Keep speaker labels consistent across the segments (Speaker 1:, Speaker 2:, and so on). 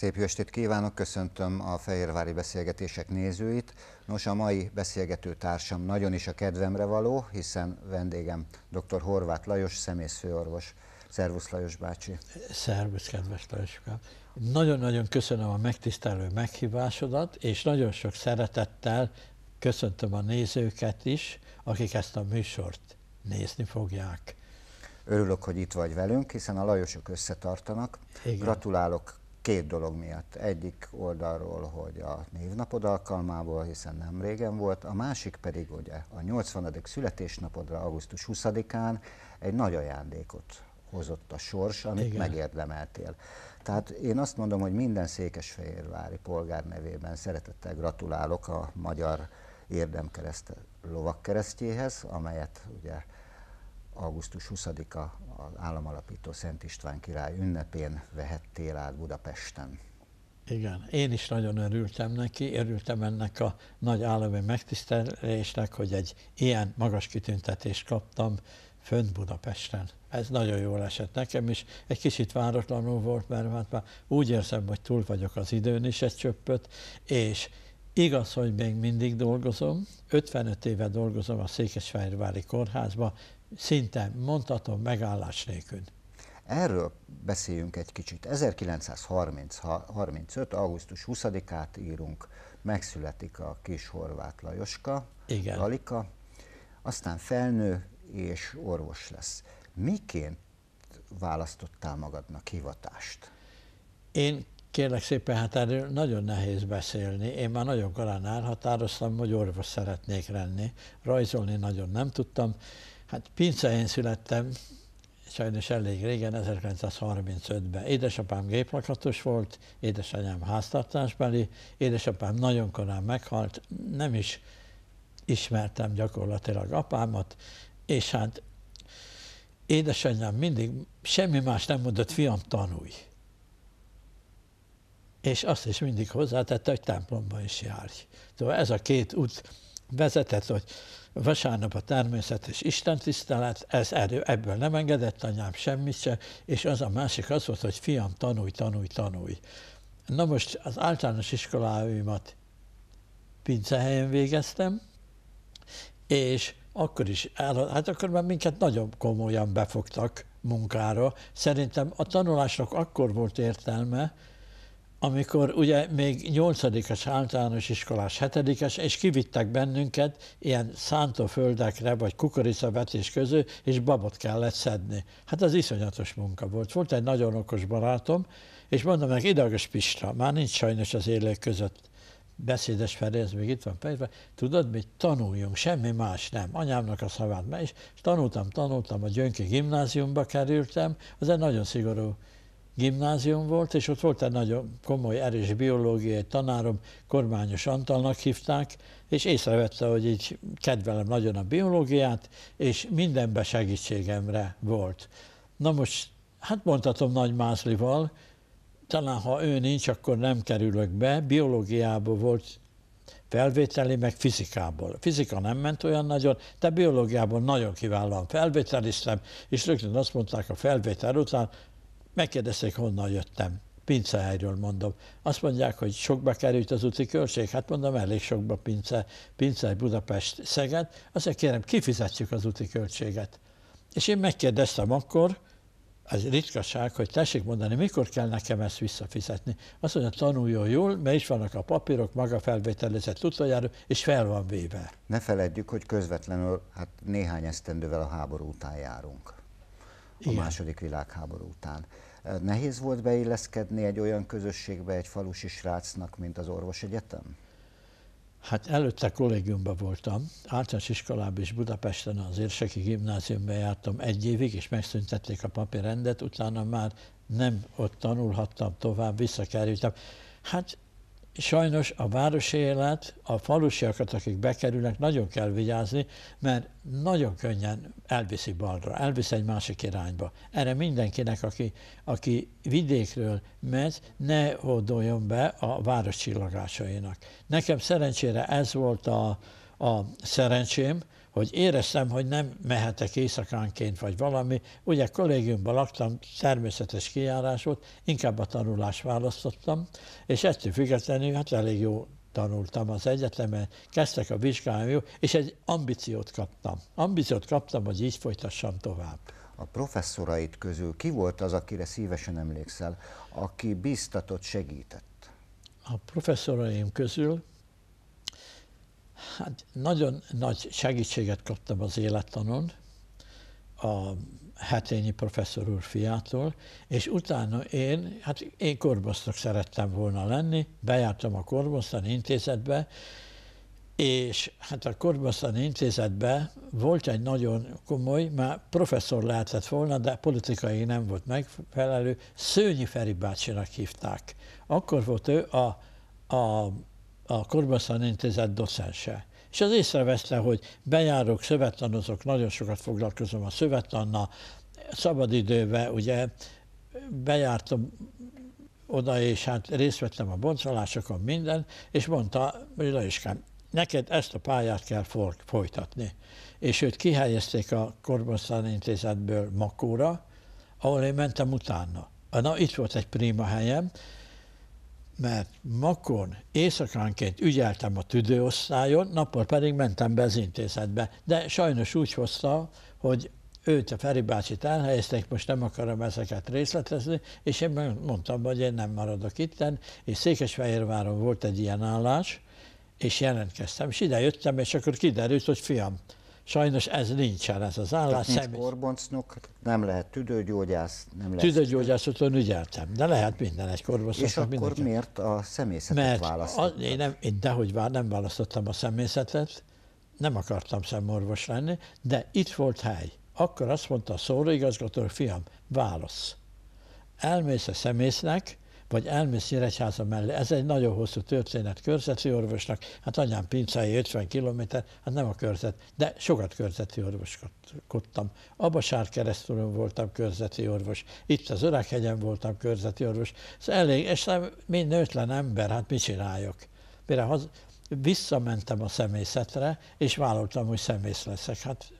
Speaker 1: Szép jó estét kívánok, köszöntöm a Fehérvári Beszélgetések nézőit. Nos, a mai beszélgető társam nagyon is a kedvemre való, hiszen vendégem dr. Horváth Lajos, szemészfőorvos. Szervusz Lajos bácsi.
Speaker 2: Szervusz, kedves Lajoskám. Nagyon-nagyon köszönöm a megtisztelő meghívásodat, és nagyon sok szeretettel köszöntöm a nézőket is, akik ezt a műsort nézni fogják.
Speaker 1: Örülök, hogy itt vagy velünk, hiszen a Lajosok összetartanak. Igen. Gratulálok két dolog miatt. Egyik oldalról, hogy a névnapod alkalmából, hiszen nem régen volt, a másik pedig ugye a 80. születésnapodra, augusztus 20-án egy nagy ajándékot hozott a sors, amit Igen. megérdemeltél. Tehát én azt mondom, hogy minden székesfehérvári polgár nevében szeretettel gratulálok a magyar érdemkereszt lovakkeresztjéhez, amelyet ugye augusztus 20-a az államalapító Szent István király ünnepén vehettél át Budapesten.
Speaker 2: Igen, én is nagyon örültem neki, örültem ennek a nagy állami megtisztelésnek, hogy egy ilyen magas kitüntetést kaptam fönt Budapesten. Ez nagyon jól esett nekem is. Egy kicsit váratlanul volt, mert hát már úgy érzem, hogy túl vagyok az időn is egy csöppöt, és Igaz, hogy még mindig dolgozom, 55 éve dolgozom a Székesfehérvári Kórházba, szinte mondhatom megállás
Speaker 1: nélkül. Erről beszéljünk egy kicsit. 1935. augusztus 20-át írunk, megszületik a kis horvát Lajoska, Igen. Lalika, aztán felnő és orvos lesz. Miként választottál magadnak hivatást? Én kérlek szépen, hát
Speaker 2: erről nagyon nehéz beszélni. Én már nagyon korán elhatároztam, hogy orvos szeretnék lenni. Rajzolni nagyon nem tudtam, Hát Pincehén születtem, sajnos elég régen, 1935-ben. Édesapám géplakatos volt, édesanyám háztartásbeli, édesapám nagyon korán meghalt, nem is ismertem gyakorlatilag apámat, és hát édesanyám mindig semmi más nem mondott, fiam, tanulj. És azt is mindig hozzátette, hogy templomba is járj. Tehát szóval ez a két út vezetett, hogy vasárnap a természetes Isten tisztelet, ez erő, ebből nem engedett anyám semmit se, és az a másik az volt, hogy fiam, tanulj, tanulj, tanulj. Na most az általános iskoláimat pincehelyen végeztem, és akkor is, el, hát akkor már minket nagyon komolyan befogtak munkára. Szerintem a tanulásnak akkor volt értelme, amikor ugye még 8 általános iskolás, 7 és kivittek bennünket ilyen szántóföldekre, vagy kukoricavetés közül, és babot kellett szedni. Hát az iszonyatos munka volt. Volt egy nagyon okos barátom, és mondom meg, idagos Pista, már nincs sajnos az élők között. Beszédes Feri, ez még itt van például. tudod mit, tanuljunk, semmi más nem, anyámnak a szavát meg, és tanultam, tanultam, a Gyönki gimnáziumba kerültem, az egy nagyon szigorú gimnázium volt, és ott volt egy nagyon komoly, erős biológiai tanárom, Kormányos Antalnak hívták, és észrevette, hogy így kedvelem nagyon a biológiát, és mindenbe segítségemre volt. Na most, hát mondhatom Nagy Mázlival, talán ha ő nincs, akkor nem kerülök be, biológiából volt felvételi, meg fizikából. A fizika nem ment olyan nagyon, de biológiából nagyon kiválóan felvételiztem, és rögtön azt mondták a felvétel után, Megkérdezték, honnan jöttem. Pincehelyről mondom. Azt mondják, hogy sokba került az úti költség? Hát mondom, elég sokba Pince, Pince Budapest, Szeged. Azért kérem, kifizetjük az úti költséget. És én megkérdeztem akkor, az ritkaság, hogy tessék mondani, mikor kell nekem ezt visszafizetni. Azt mondja, tanuljon jól, mert is vannak a papírok, maga felvételezett utoljára, és fel van véve.
Speaker 1: Ne feledjük, hogy közvetlenül hát néhány esztendővel a háború után járunk a Igen. második világháború után. Nehéz volt beilleszkedni egy olyan közösségbe egy falusi srácnak, mint az orvos egyetem.
Speaker 2: Hát előtte kollégiumban voltam, általános iskolában is Budapesten az érseki gimnáziumban jártam egy évig, és megszüntették a papírrendet, utána már nem ott tanulhattam tovább, visszakerültem. Hát sajnos a városi élet, a falusiakat, akik bekerülnek, nagyon kell vigyázni, mert nagyon könnyen elviszi balra, elvisz egy másik irányba. Erre mindenkinek, aki, aki vidékről megy, ne hódoljon be a város csillagásainak. Nekem szerencsére ez volt a, a szerencsém, hogy éreztem, hogy nem mehetek éjszakánként vagy valami. Ugye kollégiumban laktam, természetes kijárás volt, inkább a tanulást választottam, és ettől függetlenül hát elég jó tanultam az egyetemen, kezdtek a vizsgáim jó, és egy ambíciót kaptam. Ambíciót kaptam, hogy így folytassam tovább.
Speaker 1: A professzorait közül ki volt az, akire szívesen emlékszel, aki biztatott, segített?
Speaker 2: A professzoraim közül Hát nagyon nagy segítséget kaptam az élettanon a hetényi professzor úr fiától, és utána én, hát én korbosztok szerettem volna lenni, bejártam a korbosztani intézetbe, és hát a Korbosztani Intézetben volt egy nagyon komoly, már professzor lehetett volna, de politikai nem volt megfelelő, Szőnyi Feri bácsinak hívták. Akkor volt ő a, a a Korbaszán Intézet docense. És az észrevette, hogy bejárok, szövetlanozok, nagyon sokat foglalkozom a szövettanna szabadidőben ugye bejártam oda, és hát részt vettem a boncolásokon, minden, és mondta, hogy Laiskám, neked ezt a pályát kell folytatni. És őt kihelyezték a Korbaszán Intézetből Makóra, ahol én mentem utána. Na, itt volt egy prima helyem, mert Makon éjszakánként ügyeltem a tüdőosztályon, nappal pedig mentem be az intézetbe. De sajnos úgy hozta, hogy őt a Feri bácsit elhelyezték, most nem akarom ezeket részletezni, és én mondtam, hogy én nem maradok itten, és Székesfehérváron volt egy ilyen állás, és jelentkeztem, és ide jöttem, és akkor kiderült, hogy fiam, Sajnos ez nincsen, ez az állás. Tehát
Speaker 1: nincs korboncnok, nem lehet tüdőgyógyász, nem lehet... Tüdőgyógyászaton ügyeltem,
Speaker 2: de lehet minden egy korboncnok. És akkor mindenki. miért a szemészetet Mert én, nem, én dehogy vár, nem választottam a szemészetet, nem akartam szemorvos lenni, de itt volt hely. Akkor azt mondta a szóraigazgató, fiam, válasz. Elmész a szemésznek, vagy elmész Nyíregyháza mellé. Ez egy nagyon hosszú történet körzeti orvosnak, hát anyám pincai 50 kilométer, hát nem a körzet, de sokat körzeti orvoskodtam. Abasár keresztülön voltam körzeti orvos, itt az Öreghegyen voltam körzeti orvos. Ez elég, és nem, mind nőtlen ember, hát mit csináljak? Mire haz, visszamentem a szemészetre, és vállaltam, hogy szemész leszek. Hát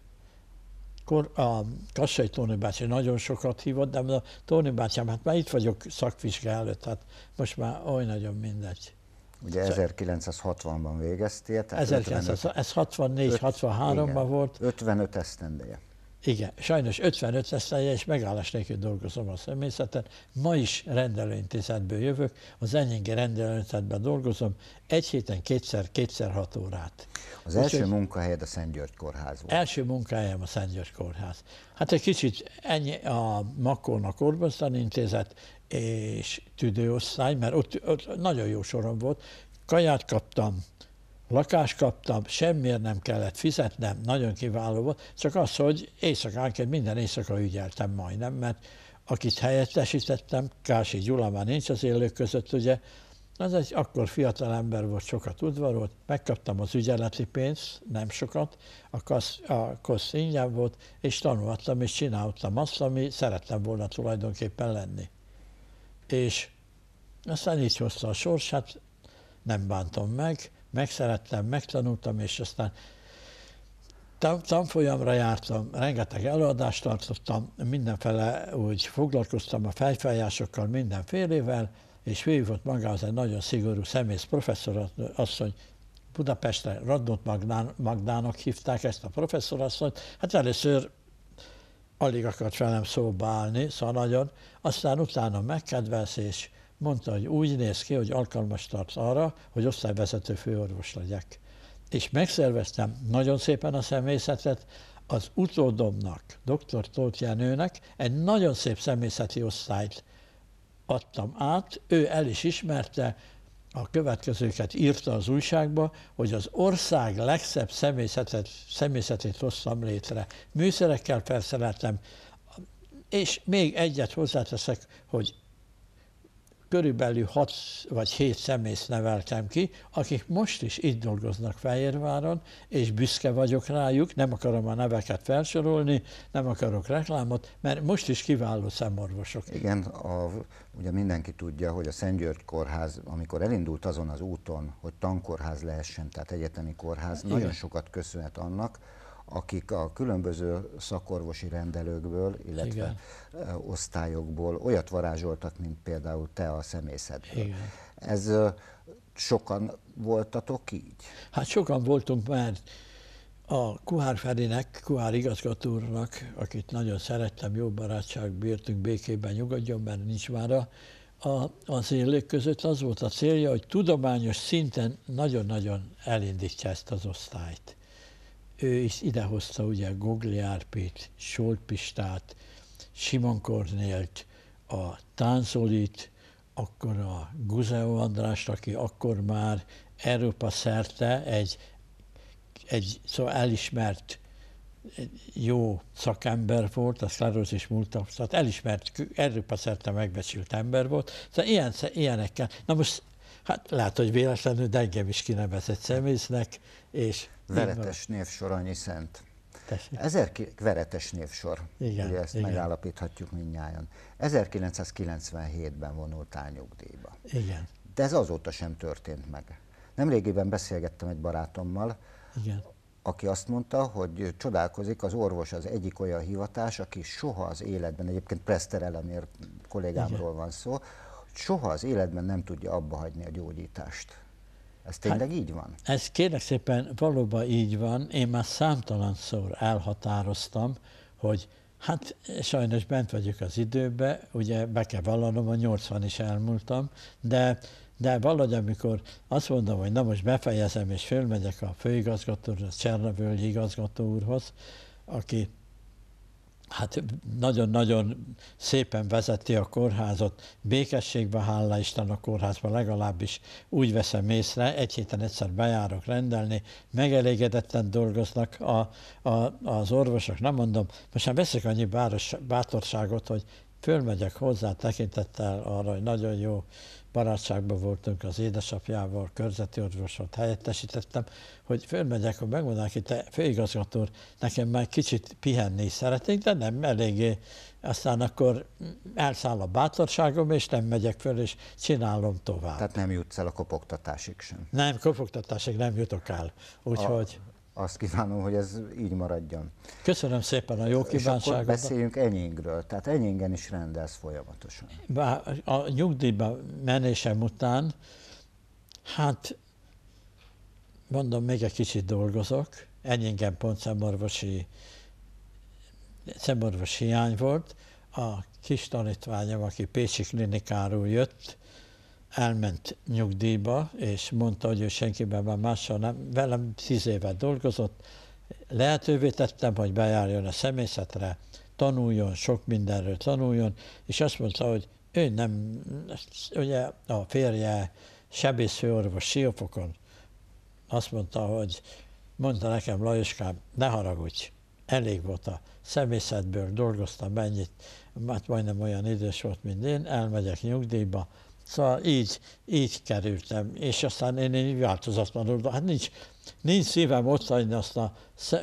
Speaker 2: akkor a Kassai Tóni bácsi nagyon sokat hívott, de a Tóni bácsám, hát már itt vagyok szakvizsgál előtt, hát most már oly nagyon mindegy. Ugye
Speaker 1: 1960-ban végeztél, tehát 1964-63-ban volt. 55 esztendeje.
Speaker 2: Igen, sajnos 55 esztelje, és megállás nélkül dolgozom a személyzeten. Ma is rendelőintézetből jövök, az enyéngi rendelőintézetben dolgozom, egy héten kétszer, kétszer hat órát. Az Úgy, első
Speaker 1: munkahelyed a Szent György Kórház volt.
Speaker 2: Első munkahelyem a Szent György Kórház. Hát egy kicsit ennyi a Makónak Orbosztan Intézet és tüdőosztály, mert ott, ott nagyon jó sorom volt. Kaját kaptam, lakást kaptam, semmiért nem kellett fizetnem, nagyon kiváló volt, csak az, hogy éjszakánként minden éjszaka ügyeltem majdnem, mert akit helyettesítettem, Kási Gyula már nincs az élők között, ugye, az egy akkor fiatal ember volt, sokat udvarolt, megkaptam az ügyeleti pénzt, nem sokat, a, kasz, a kasz ingyen volt, és tanultam, és csináltam azt, ami szerettem volna tulajdonképpen lenni. És aztán így hozta a sorsát, nem bántom meg, megszerettem, megtanultam, és aztán tanfolyamra jártam, rengeteg előadást tartottam, mindenfele úgy foglalkoztam a fejfájásokkal, mindenfélével, és hívott magához egy nagyon szigorú szemész professzor asszony, Budapestre Radnót Magdán, Magdának hívták ezt a professzorasszonyt. Hát először alig akart velem szóba állni, szóval nagyon, aztán utána megkedvelsz, és Mondta, hogy úgy néz ki, hogy alkalmas tart arra, hogy osztályvezető főorvos legyek. És megszerveztem nagyon szépen a személyzetet, az utódomnak, dr. Tóth Jánőnek egy nagyon szép személyzeti osztályt adtam át, ő el is ismerte, a következőket írta az újságba, hogy az ország legszebb személyzetet, személyzetét hoztam létre. Műszerekkel felszereltem, és még egyet hozzáteszek, hogy körülbelül 6 vagy 7 szemész neveltem ki, akik most is itt dolgoznak Fehérváron, és büszke vagyok rájuk, nem akarom a neveket felsorolni, nem akarok reklámot, mert most is kiváló szemorvosok. Igen, a,
Speaker 1: ugye mindenki tudja, hogy a Szent György Kórház, amikor elindult azon az úton, hogy tankórház lehessen, tehát egyetemi kórház, Igen. nagyon sokat köszönhet annak, akik a különböző szakorvosi rendelőkből, illetve Igen. osztályokból olyat varázsoltak, mint például te a személyzetből. Igen. Ez sokan voltatok így? Hát sokan voltunk, mert
Speaker 2: a Kuhár Ferinek, Kuhár igazgatórnak, akit nagyon szerettem, jó barátság, bírtunk békében, nyugodjon, mert nincs már a, a, az élők között az volt a célja, hogy tudományos szinten nagyon-nagyon elindítsa ezt az osztályt ő is idehozta ugye Gogli Árpét, Solpistát, Simon Kornélt, a Tánzolit, akkor a Guzeo Andrást, aki akkor már Európa szerte egy, egy szóval elismert jó szakember volt, a is múlta, tehát elismert, Európa szerte megbecsült ember volt, szóval ilyen, ilyenekkel. Na most, hát lehet, hogy véletlenül, de engem is kinevezett személyznek, és Veretes
Speaker 1: névsoranyi szent. Tessék. veretes névsor, igen, ugye ezt igen. megállapíthatjuk mindnyájan. 1997-ben vonultál nyugdíjba. Igen. De ez azóta sem történt meg. Nemrégiben beszélgettem egy barátommal, igen. aki azt mondta, hogy csodálkozik, az orvos az egyik olyan hivatás, aki soha az életben, egyébként Prester Elemér kollégámról igen. van szó, soha az életben nem tudja abba hagyni a gyógyítást. Ez hát, tényleg hát, így van?
Speaker 2: Ez kérlek szépen valóban így van. Én már számtalanszor elhatároztam, hogy hát sajnos bent vagyok az időbe, ugye be kell vallanom, a 80 is elmúltam, de de valahogy, amikor azt mondom, hogy na most befejezem, és fölmegyek a főigazgató úrhoz, Csernövölgyi igazgató úrhoz, aki hát nagyon-nagyon szépen vezeti a kórházat, békességbe, hála Isten a kórházban legalábbis úgy veszem észre, egy héten egyszer bejárok rendelni, megelégedetten dolgoznak a, a, az orvosok, nem mondom, most már veszek annyi báros, bátorságot, hogy fölmegyek hozzá tekintettel arra, hogy nagyon jó barátságban voltunk az édesapjával, körzeti orvosot helyettesítettem, hogy fölmegyek, hogy megmondanak hogy te főigazgató, nekem már kicsit pihenni szeretnék, de nem eléggé. Aztán akkor elszáll a bátorságom, és nem megyek föl, és csinálom tovább.
Speaker 1: Tehát nem jutsz el a kopogtatásig sem?
Speaker 2: Nem, kopogtatásig nem jutok el. Úgyhogy... A azt kívánom, hogy
Speaker 1: ez így maradjon.
Speaker 2: Köszönöm szépen a jó kívánságot. És akkor beszéljünk
Speaker 1: enyéngről. Tehát enyéngen is rendelsz folyamatosan.
Speaker 2: Bár a nyugdíjba menésem után, hát mondom, még egy kicsit dolgozok. Enyéngen pont szemorvosi, szemorvosi hiány volt. A kis tanítványom, aki Pécsi klinikáról jött, elment nyugdíjba, és mondta, hogy ő senkiben már mással nem, velem tíz évet dolgozott, lehetővé tettem, hogy bejárjon a személyzetre, tanuljon, sok mindenről tanuljon, és azt mondta, hogy ő nem, ugye a férje sebészőorvos Siófokon, azt mondta, hogy mondta nekem Lajoskám, ne haragudj, elég volt a személyzetből, dolgoztam ennyit, mert hát majdnem olyan idős volt, mint én, elmegyek nyugdíjba, Szóval így, így kerültem, és aztán én, én változatlanul, hát nincs, nincs szívem ott hagyni azt a,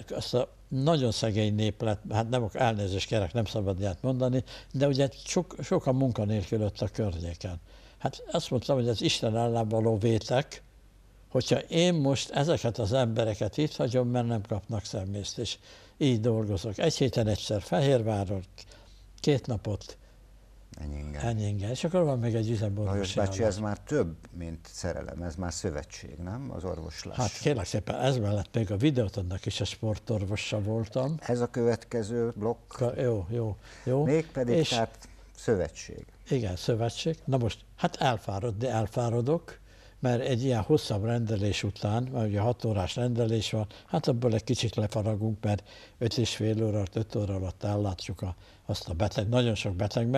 Speaker 2: azt a nagyon szegény néplet, hát nem elnézést kérek, nem szabad ilyet mondani, de ugye sok, sokan munkanélkül ott a környéken. Hát azt mondtam, hogy az Isten ellen való vétek, hogyha én most ezeket az embereket itt hagyom, mert nem kapnak szemészt, és így dolgozok. Egy héten egyszer Fehérváron, két napot Enyingen. Enyingen. És akkor van még egy üzemorvosi Lajos bácsi, ez
Speaker 1: már több, mint szerelem, ez már szövetség, nem? Az orvoslás. Hát
Speaker 2: kérlek szépen, ez mellett még a annak is a sportorvosa voltam. Ez a
Speaker 1: következő blokk.
Speaker 2: Ka, jó, jó, jó. Mégpedig és, tehát
Speaker 1: szövetség.
Speaker 2: Igen, szövetség. Na most, hát elfárad, de elfáradok, mert egy ilyen hosszabb rendelés után, mert ugye 6 órás rendelés van, hát abból egy kicsit lefaragunk, mert 5 és fél óra, 5 óra alatt ellátjuk a, azt a beteg, nagyon sok beteg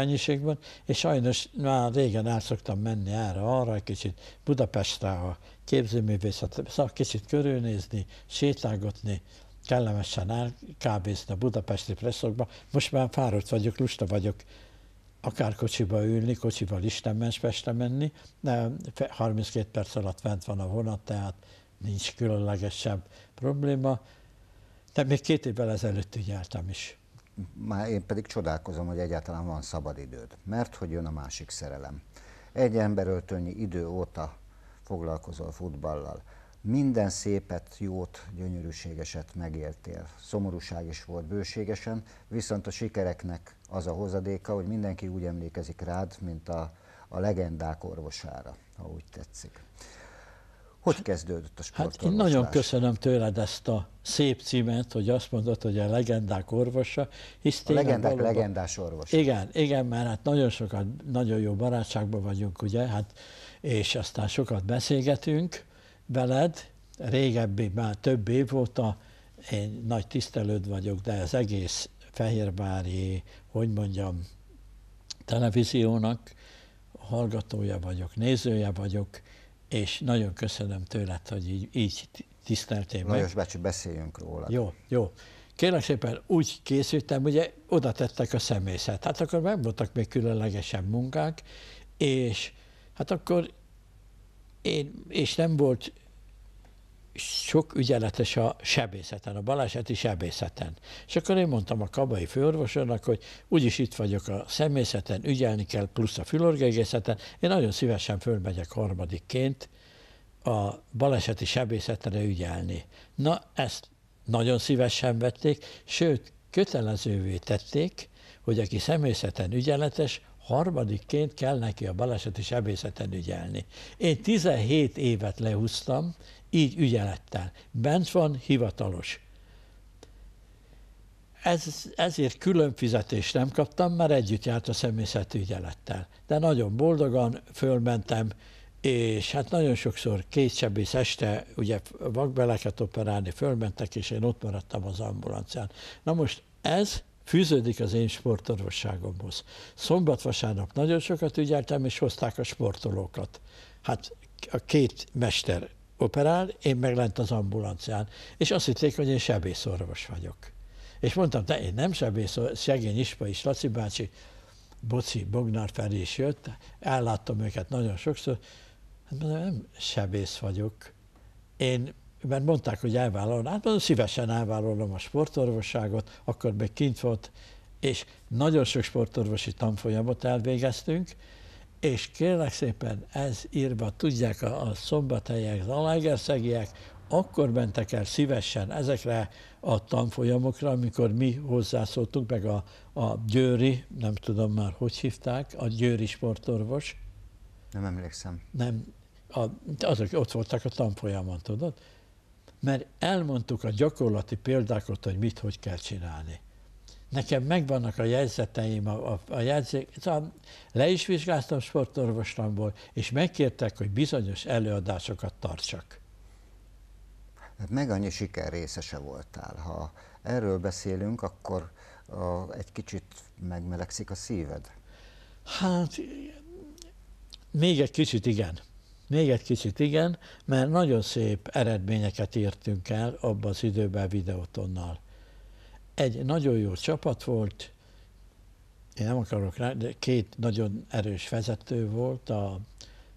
Speaker 2: van, és sajnos már régen el szoktam menni erre, arra egy kicsit Budapestre a képzőművészet, szóval kicsit körülnézni, sétálgatni, kellemesen elkábézni a budapesti presszokba. Most már fáradt vagyok, lusta vagyok akár kocsiba ülni, kocsival Isten ments Pestre menni, de 32 perc alatt fent van a vonat, tehát nincs különlegesebb probléma. De még két évvel ezelőtt így jártam is.
Speaker 1: Már én pedig csodálkozom, hogy egyáltalán van szabad időd, mert hogy jön a másik szerelem. Egy öltönyi idő óta foglalkozol futballal. Minden szépet, jót, gyönyörűségeset megéltél. Szomorúság is volt bőségesen, viszont a sikereknek az a hozadéka, hogy mindenki úgy emlékezik rád, mint a, a legendák orvosára, ha úgy tetszik. Hogy kezdődött a sport? Hát én nagyon
Speaker 2: köszönöm tőled ezt a szép címet, hogy azt mondod, hogy a legendák orvosa. Hisz a legendák valóban... legendás
Speaker 1: orvos. Igen, igen,
Speaker 2: mert hát nagyon sokat, nagyon jó barátságban vagyunk, ugye, hát, és aztán sokat beszélgetünk veled, régebbi, már több év óta, én nagy tisztelőd vagyok, de az egész fehérvári, hogy mondjam, televíziónak hallgatója vagyok, nézője vagyok, és nagyon köszönöm tőled, hogy így, így tiszteltél meg. Lajos bácsi, beszéljünk róla. Jó, jó. Kérlek szépen úgy készültem, ugye oda tettek a személyzet, hát akkor nem voltak még különlegesen munkák, és hát akkor én, és nem volt sok ügyeletes a sebészeten, a baleseti sebészeten. És akkor én mondtam a kabai főorvosonak, hogy úgyis itt vagyok a személyzeten, ügyelni kell, plusz a fülorgegészeten. Én nagyon szívesen fölmegyek harmadikként a baleseti sebészetre ügyelni. Na, ezt nagyon szívesen vették, sőt, kötelezővé tették, hogy aki személyzeten ügyeletes, harmadikként kell neki a baleseti sebészeten ügyelni. Én 17 évet lehúztam, így ügyelettel. Bent van hivatalos. Ez, ezért külön fizetést nem kaptam, mert együtt járt a személyzeti ügyelettel. De nagyon boldogan fölmentem, és hát nagyon sokszor sebész este, ugye vakbeleket operálni, fölmentek, és én ott maradtam az ambulancián. Na most ez fűződik az én sportorvosságomhoz. Szombat-vasárnap nagyon sokat ügyeltem, és hozták a sportolókat. Hát a két mester operál, én meg lent az ambulancián. És azt hitték, hogy én sebészorvos vagyok. És mondtam, de én nem sebészorvos, szegény Ispa is, Laci bácsi, Boci, Bognár felé is jött, elláttam őket nagyon sokszor, hát mondom, nem sebész vagyok. Én, mert mondták, hogy elvállalom, hát mondom, szívesen elvállalom a sportorvosságot, akkor még kint volt, és nagyon sok sportorvosi tanfolyamot elvégeztünk, és kérlek szépen ez írva tudják a, a szombathelyek, az alágerszegiek, akkor mentek el szívesen ezekre a tanfolyamokra, amikor mi hozzászóltunk, meg a, a Győri, nem tudom már, hogy hívták, a Győri sportorvos.
Speaker 1: Nem emlékszem.
Speaker 2: Nem, a, azok ott voltak a tanfolyamon, tudod? Mert elmondtuk a gyakorlati példákat, hogy mit, hogy kell csinálni nekem megvannak a jegyzeteim, a, a, a jegyzék, szóval le is vizsgáztam sportorvostamból, és megkértek, hogy bizonyos
Speaker 1: előadásokat tartsak. Hát meg annyi siker részese voltál. Ha erről beszélünk, akkor a, egy kicsit megmelegszik a szíved. Hát még egy kicsit igen. Még egy kicsit
Speaker 2: igen, mert nagyon szép eredményeket írtünk el abban az időben videótonnal egy nagyon jó csapat volt, én nem akarok rá, de két nagyon erős vezető volt, a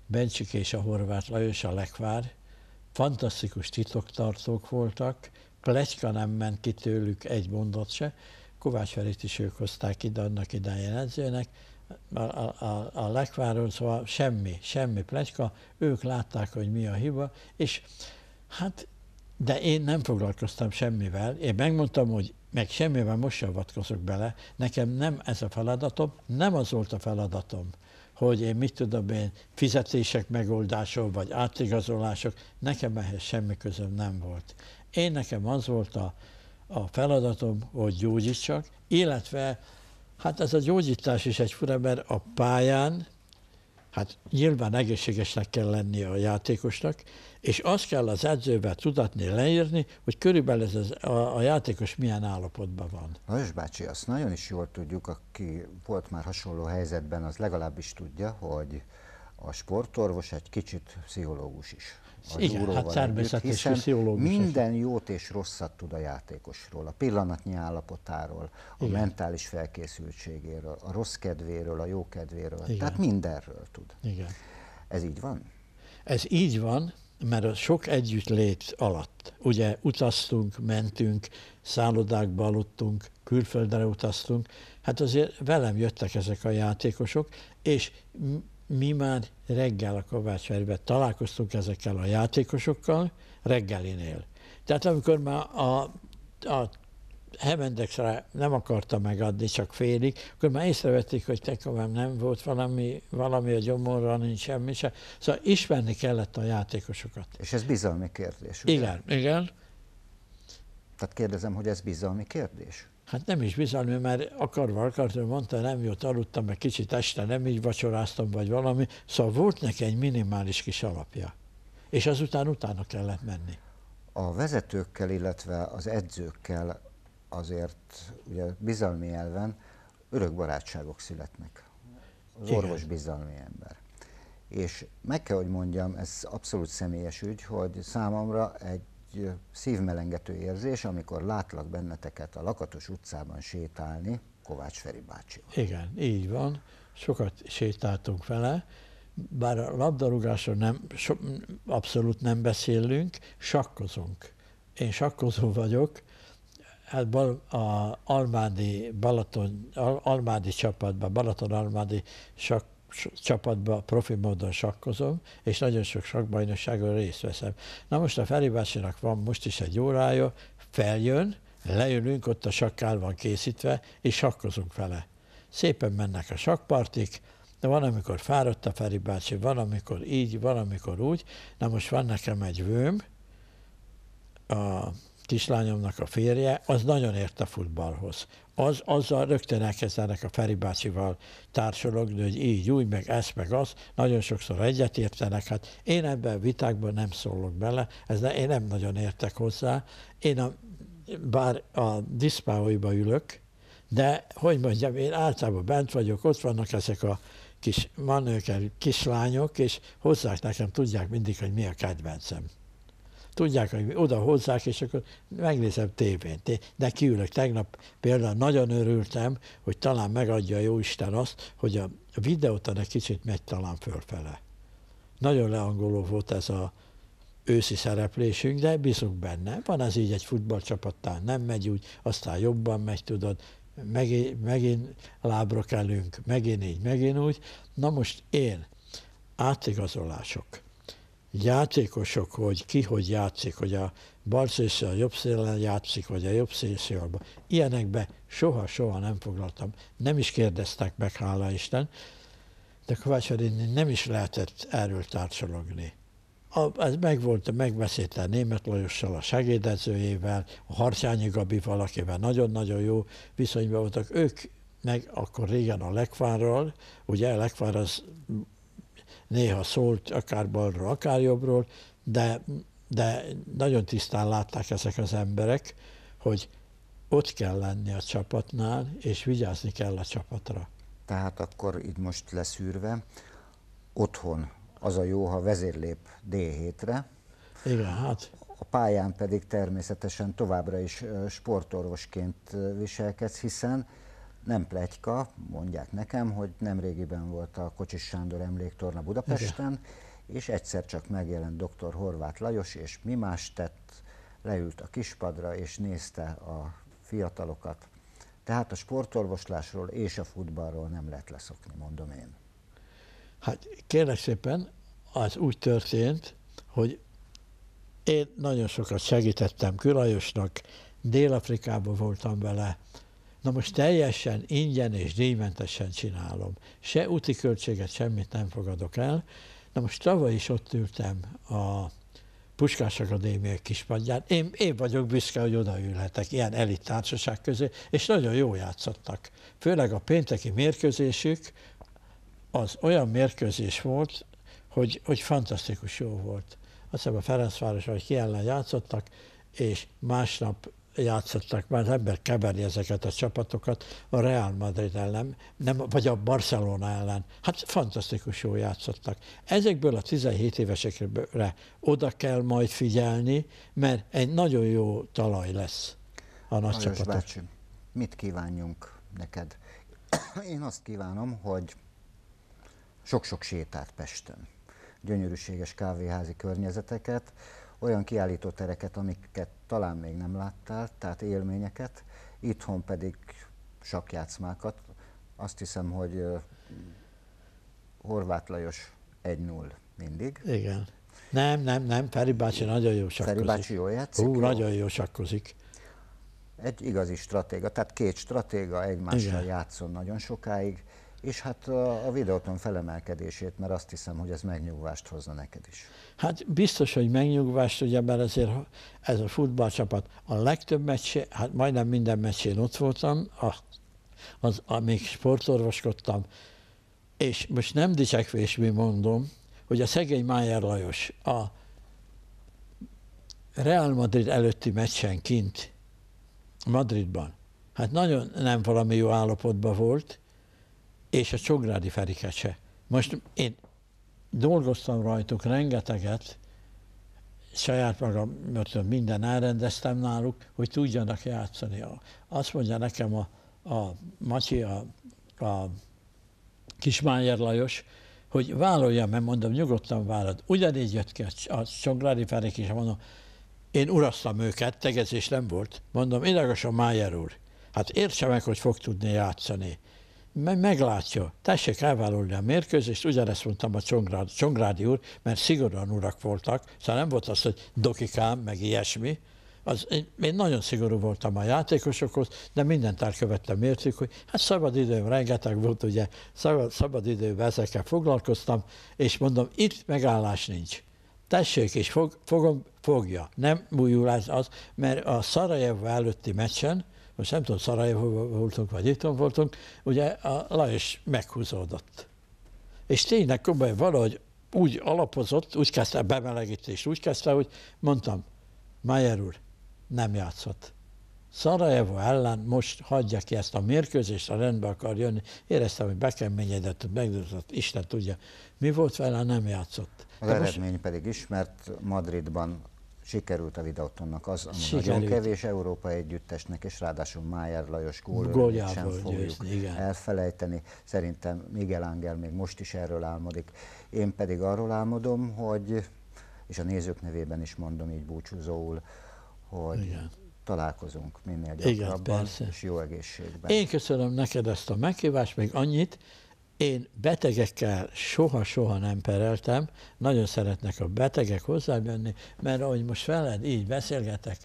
Speaker 2: Bencsik és a Horváth Lajos, a Lekvár, fantasztikus titoktartók voltak, plecska nem ment ki tőlük egy mondat se, Kovács Ferit is ők hozták ide annak idején edzőnek, a, a, a lekváron, szóval semmi, semmi plecska, ők látták, hogy mi a hiba, és hát de én nem foglalkoztam semmivel, én megmondtam, hogy meg semmivel most sem avatkozok bele, nekem nem ez a feladatom, nem az volt a feladatom, hogy én mit tudom én, fizetések megoldása vagy átigazolások, nekem ehhez semmi közöm nem volt. Én nekem az volt a, a feladatom, hogy gyógyítsak, illetve hát ez a gyógyítás is egy fura, mert a pályán Hát nyilván egészségesnek kell lennie a játékosnak, és azt kell az edzővel tudatni, leírni, hogy körülbelül ez az, a, a játékos milyen állapotban van.
Speaker 1: Lajos bácsi, azt nagyon is jól tudjuk, aki volt már hasonló helyzetben, az legalábbis tudja, hogy a sportorvos egy kicsit pszichológus is az Igen, hát együtt, hiszen minden jót és rosszat tud a játékosról, a pillanatnyi állapotáról, a Igen. mentális felkészültségéről, a rossz kedvéről, a jó kedvéről, Igen. tehát mindenről tud. Igen. Ez így van? Ez így
Speaker 2: van, mert a sok együttlét alatt, ugye utaztunk, mentünk, szállodákba aludtunk, külföldre utaztunk, hát azért velem jöttek ezek a játékosok, és mi már reggel a Kovácsverbe találkoztunk ezekkel a játékosokkal, reggelinél. Tehát amikor már a, a Hemendexre nem akarta megadni, csak félig, akkor már észrevették, hogy tekovám nem volt valami, valami a gyomorra, nincs semmi se. Szóval ismerni kellett a játékosokat.
Speaker 1: És ez bizalmi kérdés. Ugye? Igen, igen. Tehát kérdezem, hogy ez bizalmi kérdés?
Speaker 2: Hát nem is bizalmi, mert akarva akartam, mondta, nem jót aludtam, meg kicsit este nem így vacsoráztam, vagy valami. Szóval volt neki egy minimális kis alapja. És azután utána kellett menni.
Speaker 1: A vezetőkkel, illetve az edzőkkel azért ugye bizalmi elven örök barátságok születnek. Az Igen. bizalmi ember. És meg kell, hogy mondjam, ez abszolút személyes ügy, hogy számomra egy egy szívmelengető érzés, amikor látlak benneteket a Lakatos utcában sétálni Kovács Feri bácsi.
Speaker 2: Igen, így van. Sokat sétáltunk vele, bár a labdarúgásról nem, so, abszolút nem beszélünk, sakkozunk. Én sakkozó vagyok, hát bal, a Almádi, Balaton, Almádi csapatban, Balaton Almádi sakkozó csapatba profi módon sakkozom, és nagyon sok sakbajnokságon részt veszem. Na most a Feri bácsinak van most is egy órája, feljön, leülünk, ott a sakkál van készítve, és sakkozunk vele. Szépen mennek a sakpartik, de van, amikor fáradt a Feri bácsi, van, amikor így, van, amikor úgy. Na most van nekem egy vőm, a kislányomnak a férje, az nagyon ért a futballhoz. Az, azzal rögtön elkezdenek a Feri bácsival társalogni, hogy így, úgy, meg ez, meg az. Nagyon sokszor egyetértenek. Hát én ebben a vitákban nem szólok bele, ez ne, én nem nagyon értek hozzá. Én a, bár a diszpáhoiba ülök, de hogy mondjam, én általában bent vagyok, ott vannak ezek a kis manőkkel, kislányok, és hozzák nekem, tudják mindig, hogy mi a kedvencem. Tudják, hogy oda hozzák, és akkor megnézem tévén. De kiülök. Tegnap például nagyon örültem, hogy talán megadja a Jóisten azt, hogy a videót, egy kicsit megy talán fölfele. Nagyon leangoló volt ez a őszi szereplésünk, de bízunk benne. Van ez így egy futballcsapattán, nem megy úgy, aztán jobban megy, tudod, megint, megint lábra kelünk, megint így, megint úgy. Na most én, átigazolások játékosok, hogy ki hogy játszik, hogy a bal szélső a jobb szélen játszik, vagy a jobb szélső alba. Ilyenekbe soha-soha nem foglaltam. Nem is kérdeztek meg, hála Isten, de Kovács nem is lehetett erről társalogni. A, ez megvolt, megbeszélte német Lajossal, a segédezőjével, a Harcsányi Gabi valakivel nagyon-nagyon jó viszonyban voltak. Ők meg akkor régen a Lekvárral, ugye a Lekvár az néha szólt akár balról, akár jobbról, de, de nagyon tisztán látták ezek az emberek, hogy ott kell lenni a csapatnál, és vigyázni kell a csapatra.
Speaker 1: Tehát akkor itt most leszűrve, otthon az a jó, ha vezérlép D7-re.
Speaker 2: Igen, hát.
Speaker 1: A pályán pedig természetesen továbbra is sportorvosként viselkedsz, hiszen nem plegyka, mondják nekem, hogy nemrégiben volt a Kocsis Sándor emléktorna Budapesten, Igen. és egyszer csak megjelent dr. Horváth Lajos, és mi más tett, leült a kispadra, és nézte a fiatalokat. Tehát a sportorvoslásról és a futballról nem lehet leszokni, mondom én. Hát kérlek szépen, az úgy történt,
Speaker 2: hogy én nagyon sokat segítettem Külajosnak, Dél-Afrikában voltam vele, Na most teljesen ingyen és díjmentesen csinálom. Se úti költséget, semmit nem fogadok el. Na most tavaly is ott ültem a Puskás Akadémia kispadján. Én, én vagyok büszke, hogy odaülhetek ilyen elit társaság közé, és nagyon jó játszottak. Főleg a pénteki mérkőzésük az olyan mérkőzés volt, hogy, hogy fantasztikus jó volt. Azt hiszem a Ferencváros, vagy ki ellen játszottak, és másnap játszottak, már az ember keveri ezeket a csapatokat, a Real Madrid ellen, nem, vagy a Barcelona ellen. Hát fantasztikus jó játszottak. Ezekből a 17 évesekre oda kell majd figyelni, mert egy nagyon jó talaj lesz a nagy csapatok.
Speaker 1: mit kívánjunk neked? Én azt kívánom, hogy sok-sok sétát Pesten, gyönyörűséges kávéházi környezeteket, olyan kiállítótereket, amiket talán még nem láttál, tehát élményeket, itthon pedig sakjátszmákat. Azt hiszem, hogy Horváth Lajos 1-0 mindig. Igen.
Speaker 2: Nem, nem, nem, Feri bácsi nagyon jó sakkozik. Feri bácsi jól
Speaker 1: játszik. Hú, jó. nagyon jó sakkozik. Egy igazi stratéga, tehát két stratéga egymással Igen. játszon nagyon sokáig. És hát a, a videóton felemelkedését, mert azt hiszem, hogy ez megnyugvást hozna neked is. Hát
Speaker 2: biztos, hogy megnyugvást, mert ezért ez a futballcsapat a legtöbb meccsé, hát majdnem minden meccsén ott voltam, a, az, amíg sportorvoskodtam, és most nem mi mondom, hogy a szegény Májer Lajos a Real Madrid előtti meccsen kint, Madridban, hát nagyon nem valami jó állapotban volt, és a Csográdi Ferike se. Most én dolgoztam rajtuk rengeteget, saját magam, mert minden elrendeztem náluk, hogy tudjanak játszani. Azt mondja nekem a, a maci a, a Kismányer Lajos, hogy vállaljam, mert mondom, nyugodtan vállad. Ugyanígy jött ki a Csongrádi Ferék is, mondom, én urasztam őket, tegezés nem volt. Mondom, idegesen Májer úr, hát értse meg, hogy fog tudni játszani me- meglátja. Tessék elvállalni a mérkőzést, ugyanezt mondtam a Csongrád, Csongrádi úr, mert szigorúan urak voltak, szóval nem volt az, hogy dokikám, meg ilyesmi, az, én, én nagyon szigorú voltam a játékosokhoz, de mindent elkövettem értük, hogy hát szabad időm rengeteg volt, ugye szabad, szabad időben ezekkel foglalkoztam, és mondom, itt megállás nincs. Tessék, és fog, fogom, fogja. Nem mújul ez az, mert a Szarajevo előtti meccsen, most nem tudom, Szarajevóban voltunk, vagy itt voltunk, ugye a Lajos meghúzódott. És tényleg komolyan valahogy úgy alapozott, úgy kezdte a bemelegítést, úgy kezdte, hogy mondtam, Mayer úr, nem játszott. Szarajevo ellen most hagyja ki ezt a mérkőzést, a rendbe akar jönni. Éreztem, hogy bekeményedett, megdőzött, Isten tudja. Mi volt vele, nem játszott. Az De eredmény
Speaker 1: most... pedig ismert, Madridban sikerült a Videotonnak az, ami sikerült. nagyon kevés Európa együttesnek, és ráadásul Májer Lajos gólját sem fogjuk győzni, elfelejteni. Szerintem Miguel Ángel még most is erről álmodik. Én pedig arról álmodom, hogy, és a nézők nevében is mondom így búcsúzóul, hogy igen. találkozunk minél gyakrabban, Igen, és jó egészségben. Én
Speaker 2: köszönöm neked ezt a meghívást, még annyit, én betegekkel soha-soha nem pereltem, nagyon szeretnek a betegek hozzám jönni, mert ahogy most veled így beszélgetek,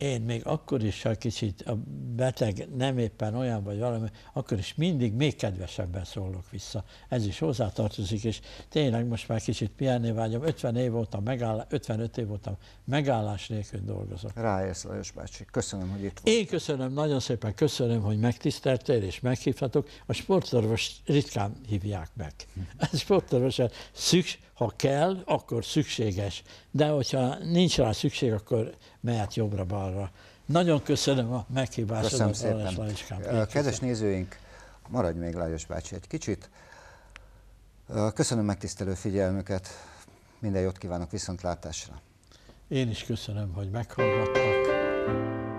Speaker 2: én még akkor is, ha kicsit a beteg nem éppen olyan vagy valami, akkor is mindig még kedvesebben szólok vissza. Ez is hozzátartozik, és tényleg most már kicsit pihenni vágyom. 50 év óta megáll 55 év óta megállás nélkül dolgozok.
Speaker 1: Rájössz, Lajos bácsi. Köszönöm, hogy itt volt.
Speaker 2: Én köszönöm, nagyon szépen köszönöm, hogy megtiszteltél és meghívhatok. A sportorvos ritkán hívják meg. Hm. A sportorvos szüks, ha kell, akkor szükséges, de hogyha nincs rá szükség, akkor mehet jobbra-balra. Nagyon köszönöm a meghívást. Köszönöm szépen. Kedves
Speaker 1: nézőink, maradj még Lajos bácsi egy kicsit. Köszönöm megtisztelő figyelmüket, minden jót kívánok viszontlátásra.
Speaker 2: Én is köszönöm, hogy meghallgattak.